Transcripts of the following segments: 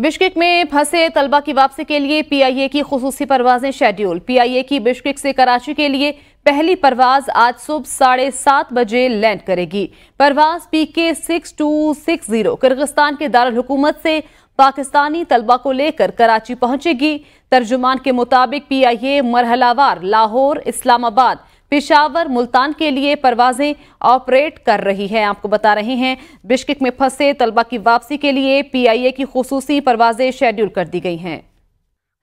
बिश्किक में फंसे तलबा की वापसी के लिए पीआईए की खसूसी परवाजें शेड्यूल पीआईए की बिश्किक से कराची के लिए पहली परवाज आज सुबह साढ़े सात बजे लैंड करेगी परवाज P K six two six zero Kyrgyzstan के दारकूमत से पाकिस्तानी तलबा को लेकर कराची पहुंचेगी तर्जुमान के मुताबिक पीआईए मरहलावार लाहौर इस्लामाबाद पिशावर मुल्तान के लिए परवाजें ऑपरेट कर रही है आपको बता रहे हैं बिश्किक में फंसे तलबा की वापसी के लिए पीआईए की खसूसी परवाजें शेड्यूल कर दी गई हैं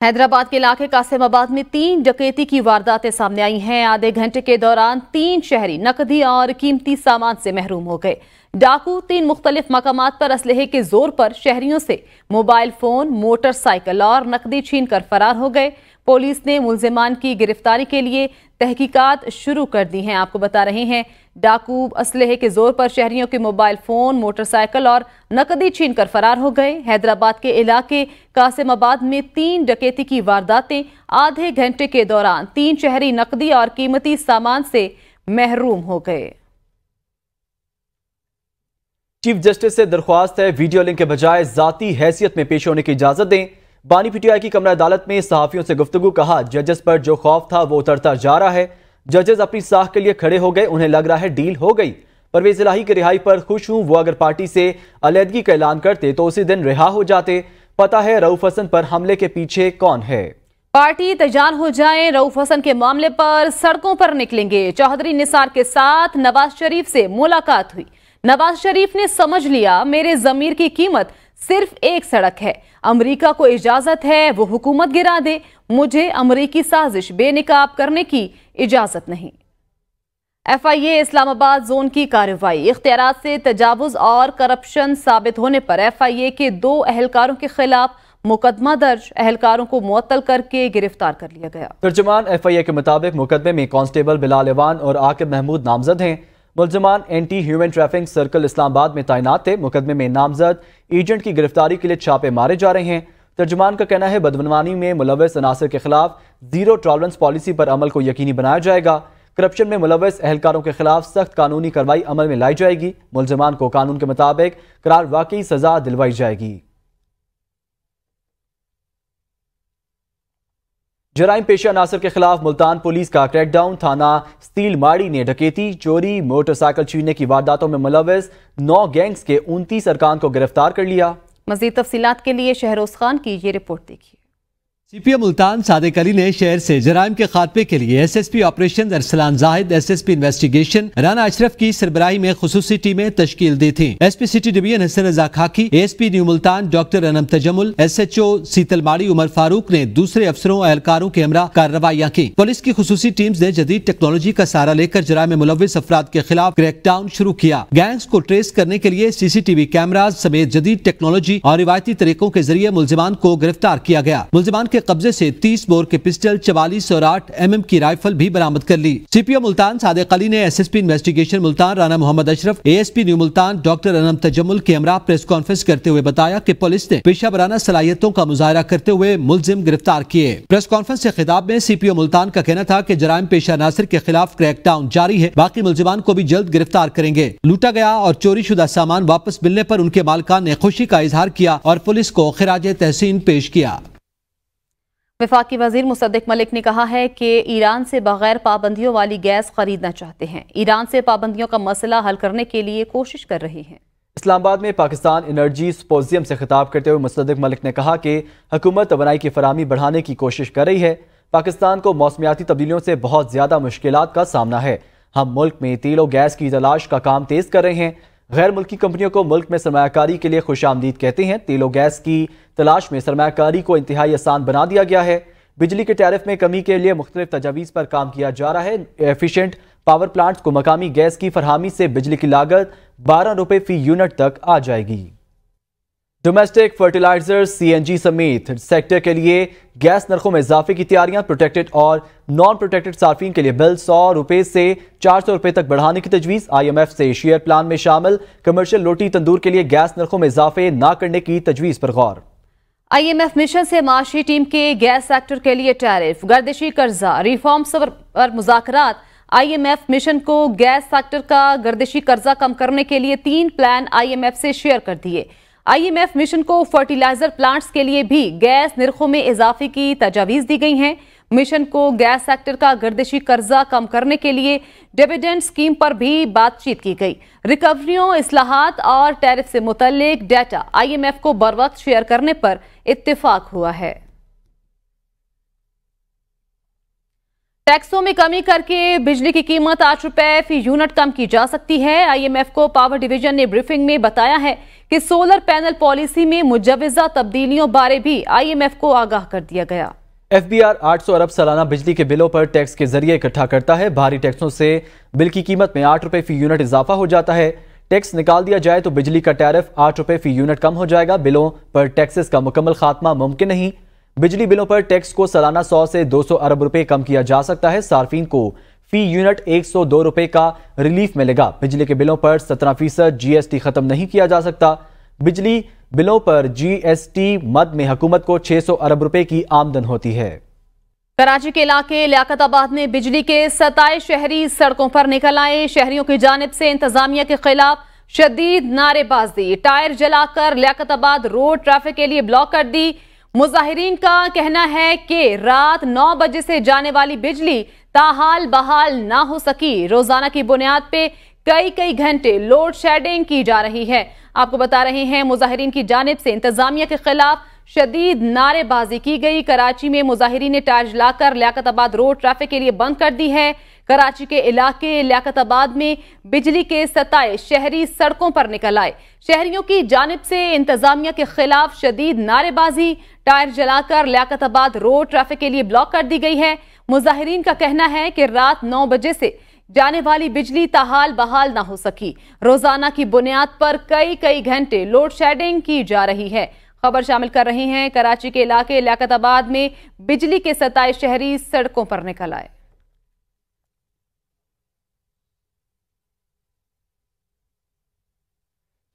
हैदराबाद के इलाके कासिमाबाद में तीन डकैती की वारदातें सामने आई हैं आधे घंटे के दौरान तीन शहरी नकदी और कीमती सामान से महरूम हो गए डाकू तीन मुख्तलिफ मकाम पर असलहे के जोर पर शहरियों से मोबाइल फोन मोटरसाइकिल और नकदी छीन कर फरार हो गए पुलिस ने मुलजमान की गिरफ्तारी के लिए तहकीकात शुरू कर दी हैं आपको बता रहे हैं डाकू असलहे के जोर पर शहरियों के मोबाइल फ़ोन मोटरसाइकिल और नकदी छीनकर फरार हो गए हैदराबाद के इलाके कासिमाबाद में तीन डकैती की वारदातें आधे घंटे के दौरान तीन शहरी नकदी और कीमती सामान से महरूम हो गए चीफ जस्टिस से दरख्वास्त है वीडियो लिंक के बजाय जाती हैसियत में पेश होने की इजाजत दें बानी पीटीआई की कमरा अदालत में सहाफियों से गुफ्तगु कहा जजेस पर जो खौफ था वो उतरता जा रहा है जजेस अपनी साख के लिए खड़े हो गए उन्हें लग रहा है डील हो गई परवेज इलाही की रिहाई पर खुश हूं वो अगर पार्टी से अलीदगी का ऐलान करते तो उसी दिन रिहा हो जाते पता है रऊफ हसन पर हमले के पीछे कौन है पार्टी तजान हो जाए रऊफ हसन के मामले पर सड़कों पर निकलेंगे चौधरी निसार के साथ नवाज शरीफ से मुलाकात हुई नवाज शरीफ ने समझ लिया मेरे जमीर की कीमत सिर्फ एक सड़क है अमेरिका को इजाजत है वो हुकूमत गिरा दे मुझे अमरीकी साजिश बेनकाब करने की इजाजत नहीं F I A Islamabad zone की कार्रवाई इख्तियार से तजावज़ और करप्शन साबित होने पर एफ आई ए के दो अहलकारों के खिलाफ मुकदमा दर्ज अहलकारों को मुअत्तल करके गिरफ्तार कर लिया गया तर्जमान एफ आई ए के मुताबिक मुकदमे में कांस्टेबल बिलाल इवान और आकिब महमूद नामजद हैं मुलजमान anti human traffic circle Islamabad में तैनात थे मुकदमे में नामजद एजेंट की गिरफ्तारी के लिए छापे मारे जा रहे हैं तर्जमान का कहना है बदमनवानी में मुलवस अनासर के खिलाफ जीरो टॉलरेंस पॉलिसी पर अमल को यकीनी बनाया जाएगा करप्शन में मुलवस अहलकारों के खिलाफ सख्त कानूनी कार्रवाई अमल में लाई जाएगी मुलजमान को कानून के मुताबिक करार वाकई सजा दिलवाई जाएगी जराइम पेशा नासर के खिलाफ मुल्तान पुलिस का क्रैकडाउन थाना स्टील माड़ी ने डकेती चोरी मोटरसाइकिल छीनने की वारदातों में मुलविस नौ गैंग्स के उनतीस अरकान को गिरफ्तार कर लिया मजीद तफसीत के लिए शहरोज खान की ये रिपोर्ट देखिए सीपीएम मुल्तान सादिक अली ने शहर से जराइम के खात्मे के लिए SSP operation Arsalan Zahid SSP investigation Rana Ashraf की सरबराही में खसूसी टीमें तश्कील दी थी S P city division Hassan Raza Khaki S P new Multan doctor Anam Tajammul S H O Sitalmari Umar Farooq ने दूसरे अफसरों एहलकारों के हमरा कार्रवाइयाँ की पुलिस की खसूसी टीम ने जदीद टेक्नोलॉजी का सहारा लेकर जराय में मुलविस अफराद के खिलाफ क्रैकडाउन शुरू किया गैंग्स को ट्रेस करने के लिए सीसीटीवी कैमराज समेत जदीद टेक्नोलॉजी और रिवायती तरीकों के जरिए मुलजमान को गिरफ्तार किया गया मुलजमान के कब्जे से 30 बोर के पिस्टल चवालीस और आठ एम एम की राइफल भी बरामद कर ली सीपीओ मुल्तान सादिक अली ने S S P investigation Multan Rana Mohammad Ashraf S P new Multan doctor Anam Tajammul के अमरा प्रेस कॉन्फ्रेंस करते हुए बताया की पुलिस ने पेशा बराना सलाहियतों का मुजाहरा करते हुए मुलजिम गिरफ्तार किए प्रेस कॉन्फ्रेंस के खिताब में सी पी ओ मुल्तान का कहना था की जराय पेशा नासिर के खिलाफ क्रैक डाउन जारी है बाकी मुलजिमान को भी जल्द गिरफ्तार करेंगे लूटा गया और चोरी शुदा सामान वापस मिलने आरोप उनके मालकान ने खुशी का इजहार किया और पुलिस को खराज तहसीन पेश किया विफाकी वजीर मुसद्दिक मलिक ने कहा है कि ईरान से बगैर पाबंदियों वाली गैस खरीदना चाहते हैं ईरान से पाबंदियों का मसला हल करने के लिए कोशिश कर रहे हैं इस्लामाबाद में पाकिस्तान एनर्जी स्पोजियम से खिताब करते हुए मुसद्दिक मलिक ने कहा कि हुकूमत तोनाई की फरहमी बढ़ाने की कोशिश कर रही है पाकिस्तान को मौसमियाती तब्दीलियों से बहुत ज़्यादा मुश्किल का सामना है हम मुल्क में तेल और गैस की तलाश का काम तेज़ कर रहे हैं गैर मुल्की कंपनियों को मुल्क में सरमाकारी के लिए खुश आमदीद कहते हैं तेलो गैस की तलाश में सरमाकारी को इंतहाई आसान बना दिया गया है बिजली के टैरिफ में कमी के लिए मुख्तलिफ तजावीज़ पर काम किया जा रहा है एफिशेंट पावर प्लांट्स को मकामी गैस की फरहमी से बिजली की लागत बारह रुपये फ़ी यूनिट तक आ जाएगी डोमेस्टिक फर्टिलाइजर सीएनजी समेत सेक्टर के लिए गैस नरखों में इजाफे की तैयारियां प्रोटेक्टेड और नॉन प्रोटेक्टेड सार्फिन के लिए बिल सौ रुपए से चार सौ रुपए तक बढ़ाने की तजवीज़ आईएमएफ से शेयर प्लान में शामिल कमर्शियल रोटी तंदूर के लिए गैस नरखों में इजाफे न करने की तजवीज़ पर गौर आईएमएफ मिशन से माशी टीम के गैस सेक्टर के लिए टैरिफ गर्दिशी कर्जा reforms I M IMF mission को गैस सेक्टर का गर्दिशी कर्जा कम करने के लिए तीन प्लान आईएमएफ से शेयर कर दिए आईएमएफ मिशन को फर्टिलाइजर प्लांट्स के लिए भी गैस निरखों में इजाफे की तजावीज़ दी गई हैं मिशन को गैस सेक्टर का गर्दिशी कर्जा कम करने के लिए डिविडेंड स्कीम पर भी बातचीत की गई रिकवरियों असलाहत और टैरिफ से मुतलिक डाटा आईएमएफ को बर वक्त शेयर करने पर इतफाक हुआ है टैक्सों में कमी करके बिजली की कीमत आठ रुपए फी यूनिट कम की जा सकती है आईएमएफ को पावर डिवीजन ने ब्रीफिंग में बताया है कि सोलर पैनल पॉलिसी में मुजवजा तब्दीलियों बारे भी आईएमएफ को आगाह कर दिया गया एफबीआर 800 अरब सालाना बिजली के बिलों पर टैक्स के जरिए इकट्ठा करता है भारी टैक्सों से बिल की कीमत में आठ रुपए फी यूनिट इजाफा हो जाता है टैक्स निकाल दिया जाए तो बिजली का टैरिफ आठ रुपए फी यूनिट कम हो जाएगा बिलों पर टैक्सेस का मुकम्मल खात्मा मुमकिन नहीं बिजली बिलों पर टैक्स को सालाना 100 से 200 अरब रुपए कम किया जा सकता है सार्फिन को फी यूनिट 102 रुपए का रिलीफ मिलेगा बिजली के बिलों पर 17 फीसद जीएसटी खत्म नहीं किया जा सकता बिजली बिलों पर जीएसटी मद में हुकूमत को 600 अरब रुपए की आमदन होती है कराची के इलाके लियाकताबाद में बिजली के सताए शहरी सड़कों पर निकल आए शहरियों की जानब से इंतजामिया के खिलाफ शदीद नारेबाजी टायर जलाकर लियाकताबाद रोड ट्रैफिक के लिए ब्लॉक कर दी मुजाहरीन का कहना है कि रात 9 बजे से जाने वाली बिजली ताहाल बहाल ना हो सकी रोजाना की बुनियाद पे कई कई घंटे लोड शेडिंग की जा रही है आपको बता रहे हैं मुजाहरीन की जानब से इंतजामिया के खिलाफ शदीद नारेबाजी की गई कराची में मुजाहरीन ने टार्ज लाकर लियाकताबाद रोड ट्रैफिक के लिए बंद कर दी है कराची के इलाके लियाकताबाद में बिजली के सताए शहरी सड़कों पर निकल आए शहरियों की जानब से इंतजामिया के खिलाफ शदीद नारेबाजी टायर जलाकर लियाकताबाद रोड ट्रैफिक के लिए ब्लॉक कर दी गई है मुजाहरीन का कहना है कि रात नौ बजे से जाने वाली बिजली ताहाल बहाल ना हो सकी रोजाना की बुनियाद पर कई कई घंटे लोड शेडिंग की जा रही है खबर शामिल कर रहे हैं कराची के इलाके लियाकताबाद में बिजली के सताए शहरी सड़कों पर निकल आए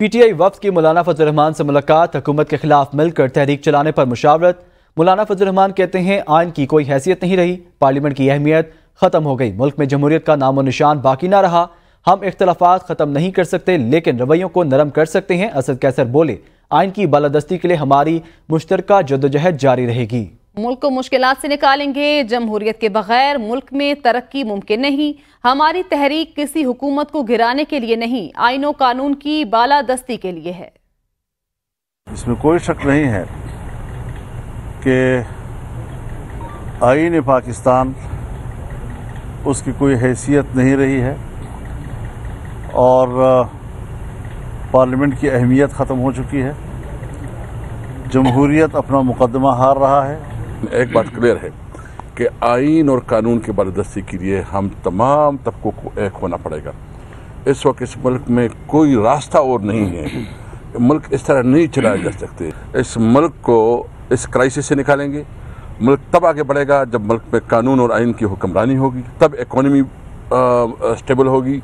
पीटीआई वफ की मौलाना रहमान से मुलाकात हुकूमत के खिलाफ मिलकर तहरीक चलाने पर मुशावरत मौलाना फजल रहमान कहते हैं आइन की कोई हैसियत नहीं रही पार्लियामेंट की अहमियत ख़त्म हो गई मुल्क में जमहूरियत का नामो निशान बाकी ना रहा हम इख्तलाफात ख़त्म नहीं कर सकते लेकिन रवैयों को नरम कर सकते हैं असद कैसर बोले आइन की बालादस्ती के लिए हमारी मुश्तरक जदोजहद जारी रहेगी मुल्क को मुश्किल से निकालेंगे जमहूरियत के बगैर मुल्क में तरक्की मुमकिन नहीं हमारी तहरीक किसी हुकूमत को घिराने के लिए नहीं आइनों कानून की बालादस्ती के लिए है इसमें कोई शक नहीं है कि आइन पाकिस्तान उसकी कोई हैसियत नहीं रही है और पार्लियामेंट की अहमियत ख़त्म हो चुकी है जमहूरीत अपना मुकदमा हार रहा है लेकिन एक बात क्लियर है कि आइन और कानून की बालदस्ती के लिए हम तमाम तबकों को एक होना पड़ेगा इस वक्त इस मुल्क में कोई रास्ता और नहीं है मुल्क इस तरह नहीं चलाया जा सकते इस मुल्क को इस क्राइसिस से निकालेंगे मुल्क तब आगे बढ़ेगा जब मुल्क में कानून और आइन की हुक्मरानी होगी तब इकोनमी स्टेबल होगी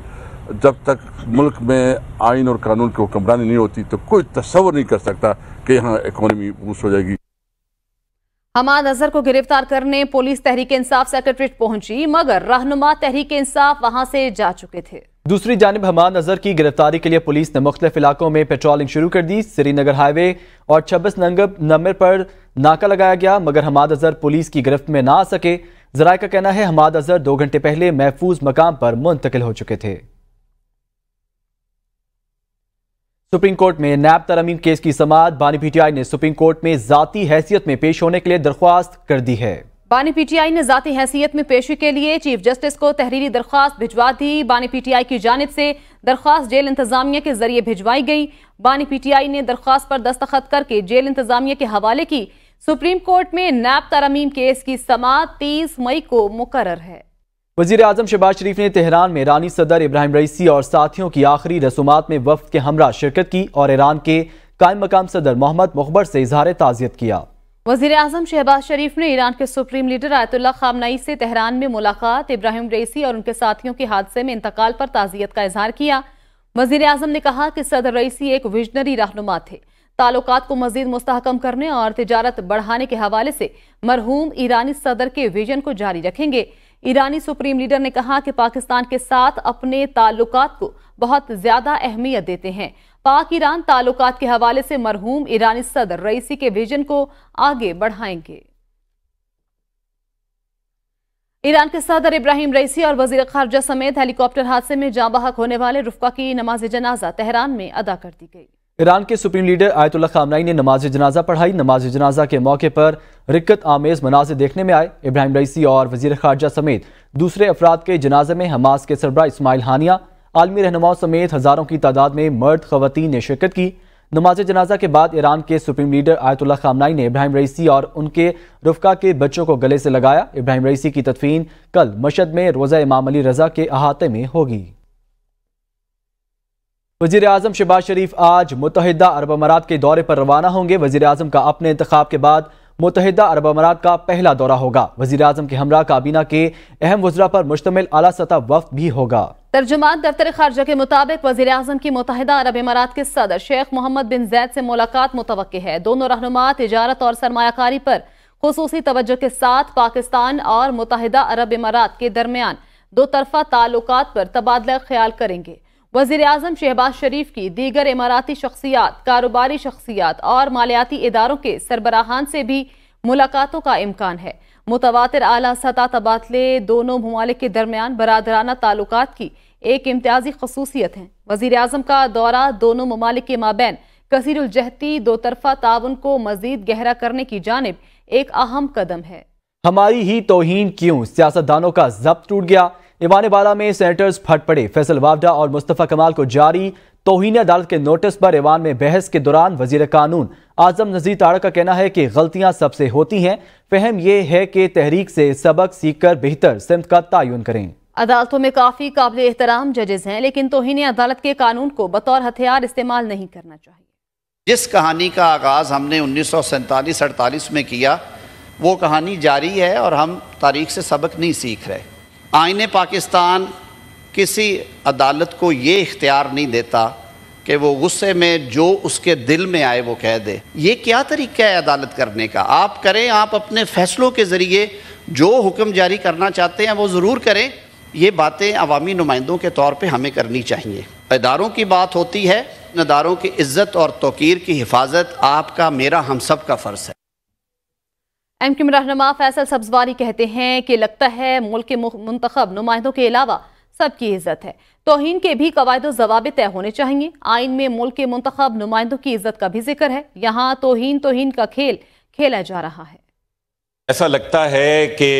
जब तक मुल्क में आइन और कानून की हुक्मरानी नहीं होती तो कोई तस्वर नहीं कर सकता कि यहाँ इकोनॉमी बूस्ट हो जाएगी हमाद अजहर को गिरफ्तार करने पुलिस तहरीक इंसाफ सेक्रेटरीट पहुंची मगर रहनुमा तहरीक इंसाफ वहां से जा चुके थे दूसरी जानब हमाद अजहर की गिरफ्तारी के लिए पुलिस ने मुख्तलिफ इलाकों में पेट्रोलिंग शुरू कर दी श्रीनगर हाईवे और छब्बीस नंगब नंबर पर नाका लगाया गया मगर हमाद अजहर पुलिस की गिरफ्त में ना आ सके जरा का कहना है हमाद अजहर दो घंटे पहले महफूज मकाम पर मुंतकिल हो चुके थे सुप्रीम कोर्ट में नैब तरमीम केस की समात बानी पीटीआई ने सुप्रीम कोर्ट में जाती हैसियत में पेश होने के लिए दरख्वास्त कर दी है बानी पीटीआई ने जाती हैसियत में पेशी के लिए चीफ जस्टिस को तहरीरी दरख्वास्त भिजवा दी बानी पीटीआई की जानब से दरख्वास्त जेल इंतजामिया के जरिए भिजवाई गई बानी पीटीआई ने दरख्वास्त पर दस्तखत करके जेल इंतजामिया के हवाले की सुप्रीम कोर्ट में नैब तरमीम केस की समात तीस मई को मुकर है वजीर अजम शहबाज शरीफ ने तेहरान में ईरानी सदर इब्राहिम रईसी और साथियों की आखिरी रसूमात में वफद के हमरा शिरकत की और ईरान के कायम मकाम सदर मोहम्मद मुखबर से इजहार ताज़ियत किया वजी अजम शहबाज शरीफ ने ईरान के सुप्रीम लीडर आयतुल्ला खामनाई से तेहरान में मुलाकात इब्राहिम रईसी और उनके साथियों के हादसे में इंतकाल पर ताज़ियत का इजहार किया वजीर अजम ने कहा कि सदर रईसी एक विजनरी रहनुमा थे ताल्लुक को मजीद मुस्तकम करने और तजारत बढ़ाने के हवाले से मरहूम ईरानी सदर के विजन को जारी रखेंगे ईरानी सुप्रीम लीडर ने कहा कि पाकिस्तान के साथ अपने ताल्लुकात को बहुत ज्यादा अहमियत देते हैं पाक ईरान ताल्लुकात के हवाले से मरहूम ईरानी सदर रईसी के विजन को आगे बढ़ाएंगे ईरान के सदर इब्राहिम रईसी और वजीर खारजा समेत हेलीकॉप्टर हादसे में जाँ बहक होने वाले रुफा की नमाज जनाजा तेहरान में अदा कर दी गई ईरान के सुप्रीम लीडर आयतुल्ला खामनाई ने नमाज जनाजा पढ़ाई नमाज जनाजा के मौके पर रिक्कत आमेज मनाजे देखने में आए इब्राहिम रईसी और वजीर खारजा समेत दूसरे अफराद के जनाजे में हमास के सरबरा इसमाइल हानिया आलमी रहनुमाओं समेत हज़ारों की तादाद में मर्द खवतान ने शिरकत की नमाज जनाजा के बाद ईरान के सुप्रीम लीडर आयतुल्ला खामनाई ने इब्राहिम रईसी और उनके रुफका के बच्चों को गले से लगाया इब्राहिम रईसी की तदफीन कल मशद में रोज़ा इमाम अली रजा के अहाते में होगी वजीर अजम शहबाज शरीफ आज मुतहदा अरब अमारात के दौरे पर रवाना होंगे वजीर अजम का अपने इंतखा के बाद मुतहदा अरब अमारात का पहला दौरा होगा वजीर अजम के हमरा काबीना के अहम वजरा पर मुश्तमिल अला सतह वफ भी होगा तर्जुमान दफ्तर खारजा के मुताबिक वजी अजम की मुतहदा अरब अमारात के सदर शेख मोहम्मद बिन जैद से मुलाकात मुतव है दोनों रहनुमा तजारत और सरमाकारी पर खसूसी तवज्जो के साथ पाकिस्तान और मुतहदा अरब इमारात के दरमियान दो तरफा ताल्लुक पर तबादला ख्याल करेंगे वजीर अजम शहबाज शरीफ की दीगर इमाराती शख्सियात कारोबारी शख्सियात और मालियाती इदारों के सरबराहान से भी मुलाकातों का इम्कान है मुतवातर अली सतह तबादले दोनों ममालिक के दरमियान बरदराना ताल्लुक की एक इम्तियाजी खसूसियत है वजीर अजम का दौरा दोनों ममालिक के माबेन कसीरजहती दो तरफा ताउन को मजीद गहरा करने की जानब एक अहम कदम है हमारी ही तोहन क्यों सियासतदानों का जब्त टूट गया बाला में सेनेटर्स फट पड़े फैसल वावडा और मुस्तफ़ा कमाल को जारी तोहनी अदालत के नोटिस पर ईवान में बहस के दौरान वजीर कानून आजम नजीर ताड़ा का कहना है कि गलतियां सबसे होती हैं फहम यह है कि तहरीक से सबक सीख कर बेहतर सिमत का तयन करें अदालतों में काफ़ी काबिल एहतराम जजेस हैं लेकिन तोहनी अदालत के कानून को बतौर हथियार इस्तेमाल नहीं करना चाहिए जिस कहानी का आगाज़ हमने उन्नीस सौ सैंतालीस अड़तालीस में किया वो कहानी जारी है और हम तारीख से सबक नहीं सीख रहे आइन पाकिस्तान किसी अदालत को ये इख्तियार नहीं देता कि वो गुस्से में जो उसके दिल में आए वो कह दे ये क्या तरीका है अदालत करने का आप करें आप अपने फैसलों के ज़रिए जो हुक्म जारी करना चाहते हैं वो ज़रूर करें ये बातें अवामी नुमाइंदों के तौर पे हमें करनी चाहिए इदारों की बात होती है इदारों की इज़्ज़त और तोकीर की हिफाजत आपका मेरा हम सब का फ़र्ज़ है एम क्यू में रहनमा फैसल सब्जवारी कहते हैं कि लगता है मुल्क के मुंतब नुमाइंदों के अलावा सबकी इज्जत है तोहन के भी कवायद जवाब तय होने चाहिए आइन में मुल्क के मुंतब नुमाइंदों की इज्जत का भी जिक्र है यहाँ तोहन तोहन का खेल खेला जा रहा है ऐसा लगता है कि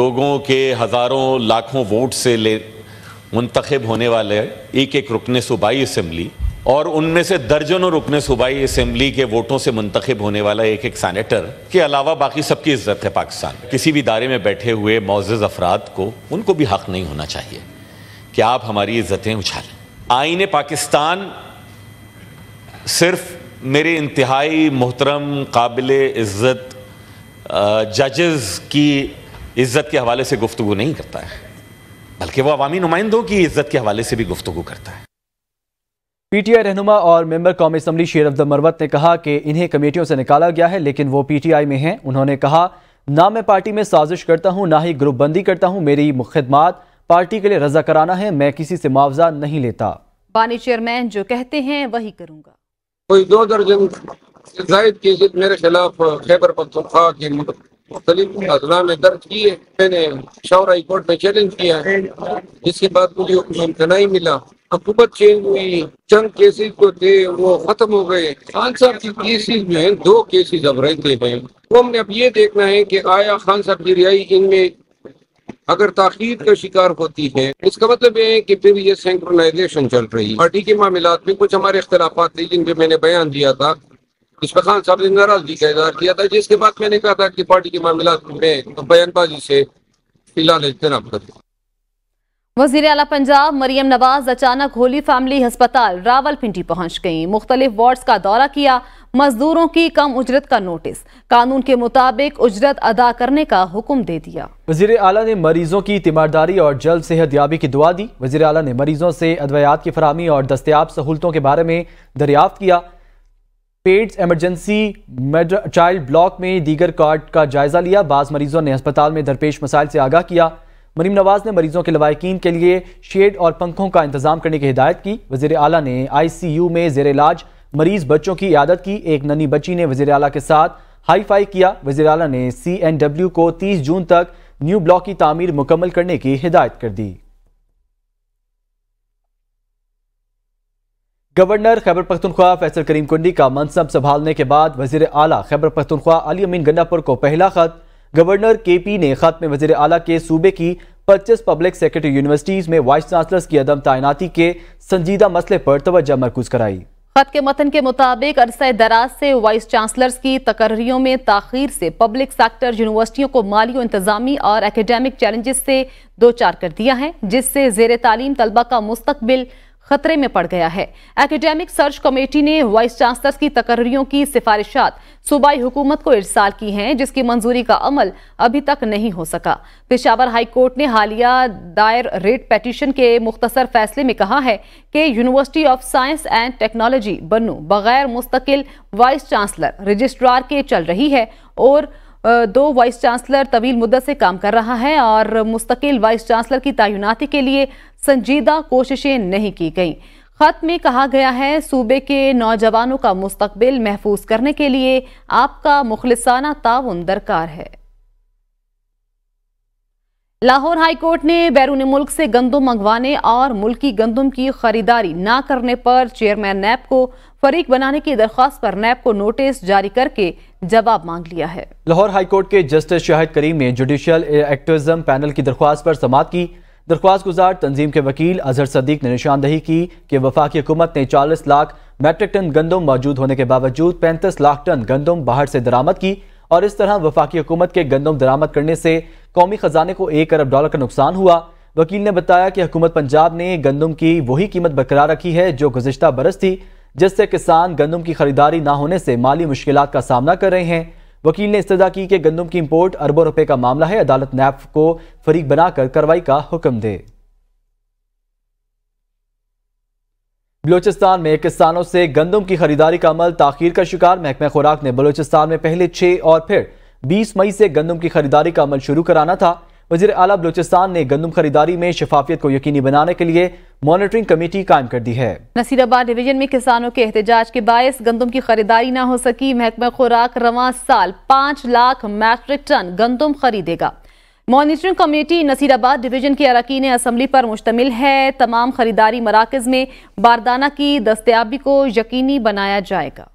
लोगों के हज़ारों लाखों वोट से ले मुंतब होने वाले एक एक रुकन सूबाई असम्बली और उनमें से दर्जनों रुकन सूबाई असम्बली के वोटों से मुंतखब होने वाला एक एक सैनिटर के अलावा बाकी सबकी इज्जत है पाकिस्तान किसी भी इदारे में बैठे हुए मोज़ अफराद को उनको भी हक नहीं होना चाहिए कि आप हमारी इज्जतें उछालें आइन पाकिस्तान सिर्फ मेरे इंतहाई मोहतरम काबिल इज़्ज़त जजेस की इज़्ज़त के हवाले से गुफ्तु नहीं करता है बल्कि वह अवामी नुमाइंदों की इज़्ज़त के हवाले से भी गुफ्तु करता है पीटीआई रहनुमा और मेंबर कौम असम्बली शेर अफद मरवत ने कहा कि इन्हें कमेटियों से निकाला गया है लेकिन वो पीटीआई में हैं उन्होंने कहा ना मैं पार्टी में साजिश करता हूं ना ही ग्रुपबंदी करता हूं मेरी खदमात पार्टी के लिए रजा कराना है मैं किसी से मुआवजा नहीं लेता बानी चेयरमैन जो कहते हैं वही करूंगा कोई दो दर्जन मेरे खिलाफ खैबर पख्तनख्वा तो की मुख्तलिफ अजला में दर्ज किए मैंने शौर हाई कोर्ट में चैलेंज किया है जिसके बाद मुझे इम्तना ही मिला हुकूमत चेंज हुई चंद केसेस को थे वो खत्म हो गए खान साहब की केसेस में दो केसेस अब रहते हैं वो तो हमने अब ये देखना है कि आया खान साहब की रिहाई इनमें अगर ताखीर का शिकार होती है इसका मतलब ये है कि फिर ये सेंट्रलाइजेशन चल रही है पार्टी के मामला में कुछ हमारे अख्तलाफा थे जिन पर मैंने बयान दिया था इसमें खान साहब ने नाराजगी का इजहार किया था जिसके बाद मैंने कहा था कि पार्टी के मामला में बयानबाजी से फिलहाल इज्तनाब कर वजीर अला पंजाब मरियम नवाज अचानक होली फैमिली हस्पताल रावलपिंडी पहुंच गईं मुख्तलिफ वार्ड्स का दौरा किया मजदूरों की कम उजरत का नोटिस कानून के मुताबिक उजरत अदा करने का हुक्म दे दिया वजीर अला ने मरीजों की तीमारदारी और जल्द सेहत याबी की दुआ दी वजीर अला ने मरीजों से अद्वयात की फरहमी और दस्तियाब सहूलतों के बारे में दरियाफ्त किया पेट्स इमरजेंसी चाइल्ड ब्लॉक में दीगर कार्ड का जायजा लिया बाज मरीजों ने अस्पताल में दरपेश मसाइल से आगाह किया मरीम नवाज ने मरीजों के लवाकिन के लिए शेड और पंखों का इंतजाम करने की हिदायत की वजीर अला ने आई सी यू में जेर इलाज मरीज बच्चों की आदत की एक ननी बच्ची ने वजीर अला के साथ हाई फाई किया वजीर अला ने सी एन डब्ल्यू को तीस जून तक न्यू ब्लॉक की तामीर मुकम्मल करने की हिदायत कर दी गवर्नर खैबर पख्तनख्वा फैसल करीम कुंडी का मनसब संभालने के बाद वजीर अली खैबर पख्तनख्वा अली अमीन गन्नापुर को पहला खत गवर्नर के पी ने खत में वजीर अली के सूबे की पच्चीस पब्लिक सेक्रेटरी यूनिवर्सिटीज़ में वाइस चांसलर्स की अदम तैनाती के संजीदा मसले पर तोज्जा मरकूज कराई खत के मतन के मुताबिक अरसा दराज से वाइस चांसलर्स की तकर्रियों में तखिर से पब्लिक सेक्टर यूनिवर्सिटियों को माली इंतजामी और एकेडमिक चैलेंजेस से दो चार कर दिया है जिससे जेर तालीम तलबा का मुस्तबिल खतरे में पड़ गया है एकेडमिक सर्च कमेटी ने वाइस चांसलर की तकर्रियों की सिफारिशात सूबाई हुकूमत को इरसाल की हैं जिसकी मंजूरी का अमल अभी तक नहीं हो सका पेशावर हाईकोर्ट ने हालिया दायर रेट पटिशन के मुख्तसर फैसले में कहा है कि university of science and technology Bannu बगैर मुस्तकिल वाइस चांसलर रजिस्ट्रार के चल रही है और दो वाइस चांसलर तवील मुद्दत से काम कर रहा है और मुस्तकिल वाइस चांसलर की तैनाती के लिए संजीदा कोशिशें नहीं की गई खत में कहा गया है सूबे के नौजवानों का मुस्तबिल महफूज करने के लिए आपका मुखलसाना ताउन दरकार है लाहौर हाईकोर्ट ने बैरून मुल्क से गंदम मंगवाने और मुल्की गंदम की खरीदारी ना करने पर चेयरमैन नैब को फरीक बनाने की दरख्वास्त पर नैब को नोटिस जारी करके जवाब मांग लिया है लाहौर हाईकोर्ट के जस्टिस शाहिद करीम ने जुडिशियल एक्टिविज्म पैनल की दरख्वास्त पर समाप्त की दरख्वास्त गुजार तंजीम के वकील अजहर सदीक ने निशानदही की कि वफाकी हुकूमत ने चालीस लाख मेट्रिक टन गंदम मौजूद होने के बावजूद पैंतीस लाख टन गंदम बाहर से दरामद की और इस तरह वफाकी हुकूमत के गंदम दरामद करने से कौमी खजाने को एक अरब डॉलर का नुकसान हुआ वकील ने बताया कि हुकूमत पंजाब ने गंदम की वही कीमत बरकरार रखी है जो गुजशत बरस थी जिससे किसान गंदम की खरीदारी ना होने से माली मुश्किल का सामना कर रहे हैं वकील ने इस्तः की कि गंदम की इंपोर्ट अरबों रुपए का मामला है अदालत नैप को फरीक बनाकर कार्रवाई का हुक्म दे बलोचिस्तान में किसानों से गंदम की खरीदारी का अमल ताखिर का शिकार महकमा खुराक ने बलोचिस्तान में पहले छह और फिर 20 मई से गंदम की खरीदारी का अमल शुरू कराना था वजीर अला बलोचिस्तान ने गंदम खरीदारी में शफाफियत को यकीनी बनाने के लिए मॉनिटरिंग कमेटी कायम कर दी है नसीराबाद डिवीजन में किसानों के एहतजाज के बायस गंदम की खरीदारी न हो सकी महकमा खुराक रवा साल पाँच लाख मैट्रिक टन गंदम खरीदेगा मॉनिटरिंग कमेटी नसीराबाद डिवीजन के अरकान असम्बली पर मुश्तमिल है तमाम खरीदारी मराकज में बारदाना की दस्तियाबी को यकीनी बनाया जाएगा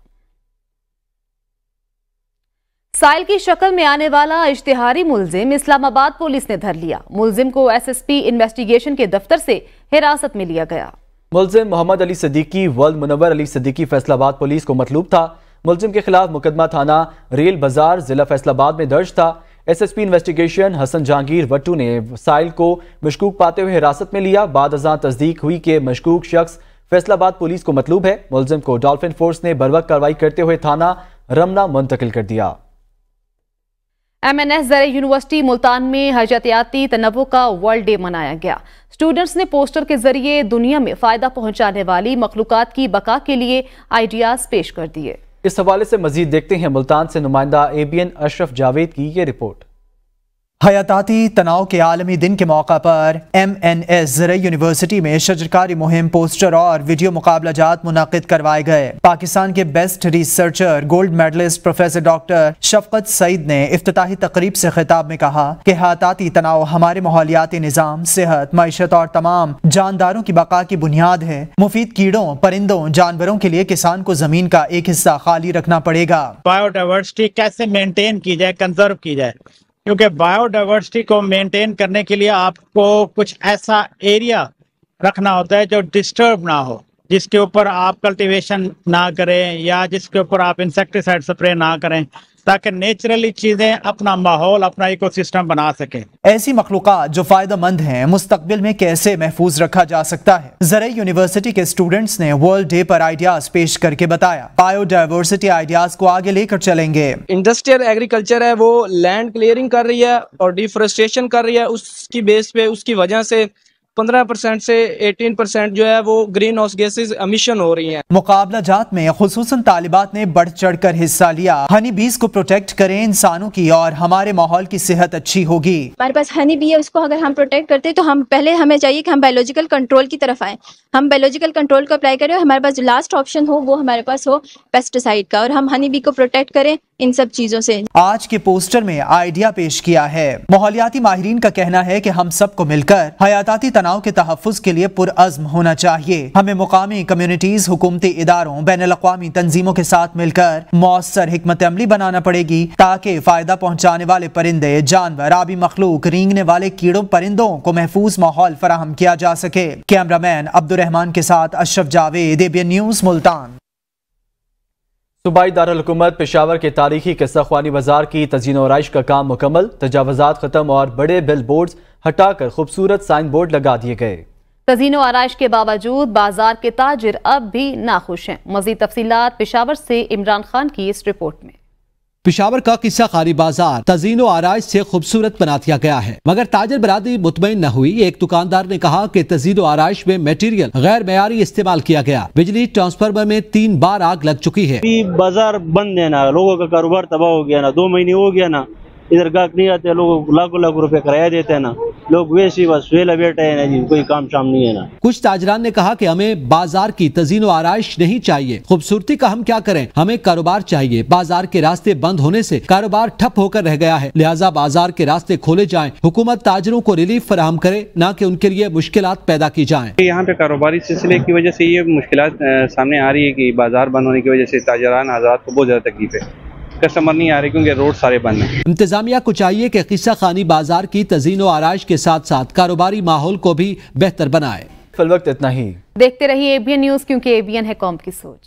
साइल की शक्ल में आने वाला इश्तिहारी मुलजिम इस्लामाबाद पुलिस ने धर लिया मुलजिम को एसएसपी इन्वेस्टिगेशन के दफ्तर से हिरासत में लिया गया मुलजिम मोहम्मद अली सदीकी वर्ल्ड मुनवर अली सदीकी फैसलाबाद पुलिस को मतलूब था मुलजिम के खिलाफ मुकदमा थाना रेल बाजार जिला फैसलाबाद में दर्ज था एसएसपी इन्वेस्टिगेशन हसन जहांगीर वट्टू ने साइल को मशकूक पाते हुए हिरासत में लिया बाद अजा तस्दीक हुई कि मशकूक शख्स फैसलाबाद पुलिस को मतलूब है मुलजिम को डॉल्फिन फोर्स ने बरवक कार्रवाई करते हुए थाना रमना मुंतकिल कर दिया एम एन एस जर यूनिवर्सिटी मुल्तान में हजतियाती तनवो का वर्ल्ड डे मनाया गया स्टूडेंट्स ने पोस्टर के जरिए दुनिया में फ़ायदा पहुंचाने वाली मखलूक की बका के लिए आइडियाज़ पेश कर दिए इस हवाले से मजीद देखते हैं मुल्तान से नुमाइंदा A B N Ashraf Javed की ये रिपोर्ट हयाताती तनाव के आलमी दिन के मौका पर एम एन एस जरिए यूनिवर्सिटी में शजरकारी मुहिम पोस्टर और वीडियो मुकाबला जात मुनद करवाए गए पाकिस्तान के best researcher gold medallist professor doctor Shafqat Saeed ने अफ्ताही तकरीब से खिताब में कहा कि हयाताती तनाव हमारे माहौलियाती निज़ाम सेहत मीशत और तमाम जानदारों की बका की बुनियाद है मुफीद कीड़ों परिंदों जानवरों के लिए किसान को जमीन का एक हिस्सा खाली रखना पड़ेगा बायोडाइवर्सिटी कैसे मेंटेन की जाए कंजर्व की जाए क्योंकि बायोडाइवर्सिटी को मेंटेन करने के लिए आपको कुछ ऐसा एरिया रखना होता है जो डिस्टर्ब ना हो जिसके ऊपर आप कल्टीवेशन ना करें या जिसके ऊपर आप इंसेक्टिसाइड स्प्रे ना करें ताकि नेचुरली चीजें अपना माहौल अपना इकोसिस्टम बना सके ऐसी मखलूक जो फायदा मंद है मुस्तबिल में कैसे महफूज रखा जा सकता है जरिए यूनिवर्सिटी के स्टूडेंट्स ने वर्ल्ड डे पर आइडियाज पेश करके बताया बायोडाइवर्सिटी आइडियाज को आगे लेकर चलेंगे इंडस्ट्रियल एग्रीकल्चर है वो लैंड क्लियरिंग कर रही है और डिफोरेस्टेशन कर रही है उसकी बेस पे उसकी वजह से पंद्रह परसेंट से एटीन परसेंट जो है वो ग्रीन हाउस गैसेज अमिशन हो रही है मुकाबला जात में खसूस तालिबात ने बढ़ चढ़ कर हिस्सा लिया हनी बीज को प्रोटेक्ट करें इंसानों की और हमारे माहौल की सेहत अच्छी होगी हमारे पास हनी बी है उसको अगर हम प्रोटेक्ट करते तो हम पहले हमें चाहिए कि हम बायोलॉजिकल कंट्रोल की तरफ आए हम बायोलॉजिकल कंट्रोल को अप्लाई करें हमारे पास लास्ट ऑप्शन हो वो हमारे पास हो पेस्टिसाइड का और हम हनी बी को प्रोटेक्ट करें इन सब चीजों से आज के पोस्टर में आइडिया पेश किया है माहौलियाती माहरीन का कहना है कि हम सबको मिलकर हयाती तनाव के तहफ़ के लिए पुरज़म होना चाहिए हमें मुकामी कम्युनिटीज हुकूमती इदारों बैन अवी तंजीमों के साथ मिलकर मौसर हमत अमली बनाना पड़ेगी ताकि फायदा पहुँचाने वाले परिंदे जानवर आबी मखलूक रींगने वाले कीड़ों परिंदों को महफूज माहौल फराहम किया जा सके कैमरा मैन अब्दुलरहमान के साथ अशरफ जावेद एबियन न्यूज मुल्तान सूबाई दारकूमत पेशावर के तारीखी किस्सा ख्वानी बाजार की तजीन आरइश का काम मुकम्मल तजावजात खत्म और बड़े बिल बोर्ड हटाकर खूबसूरत साइन बोर्ड लगा दिए गए तजीन आरइश के बावजूद बाजार के ताजिर अब भी नाखुश हैं मजीद तफसी पेशावर से इमरान खान की इस रिपोर्ट में पिशावर का किस्सा खारी बाजार तजीनो आरज से खूबसूरत बना दिया गया है मगर ताजर बरादरी मुतमिन न हुई एक दुकानदार ने कहा कि तजीनो आराज में मटेरियल गैर मैारी इस्तेमाल किया गया बिजली ट्रांसफार्मर में तीन बार आग लग चुकी है बाजार बंद है ना लोगों का कारोबार तबाह हो गया ना दो महीने हो गया ना इधर गाहक नहीं आते लोग लाखों लाखों रुपए किराया देते हैं ना लोग वैसे ही बस वेला बैठे हैं ना जी कोई काम शाम नहीं है ना कुछ ताजरान ने कहा कि हमें बाजार की तजीन आरइश नहीं चाहिए खूबसूरती का हम क्या करें हमें कारोबार चाहिए बाजार के रास्ते बंद होने से कारोबार ठप होकर रह गया है लिहाजा बाजार के रास्ते खोले जाए हुकूमत ताजरों को रिलीफ फराहम करे न की उनके लिए मुश्किल पैदा की जाए यहाँ पे कारोबारी सिलसिले की वजह ऐसी ये मुश्किल सामने आ रही है की बाजार बंद होने की वजह ऐसी ताजरान आजाद को बहुत ज्यादा तकलीफ है कस्टमर नहीं आ रहे क्योंकि रोड सारे बंद हैं इंतजामिया को चाहिए कि किस्सा खानी बाजार की तजीन आराइश के साथ साथ कारोबारी माहौल को भी बेहतर बनाए फिल वक्त इतना ही देखते रहिए एबीएन न्यूज क्योंकि एबीएन है कॉम की सोच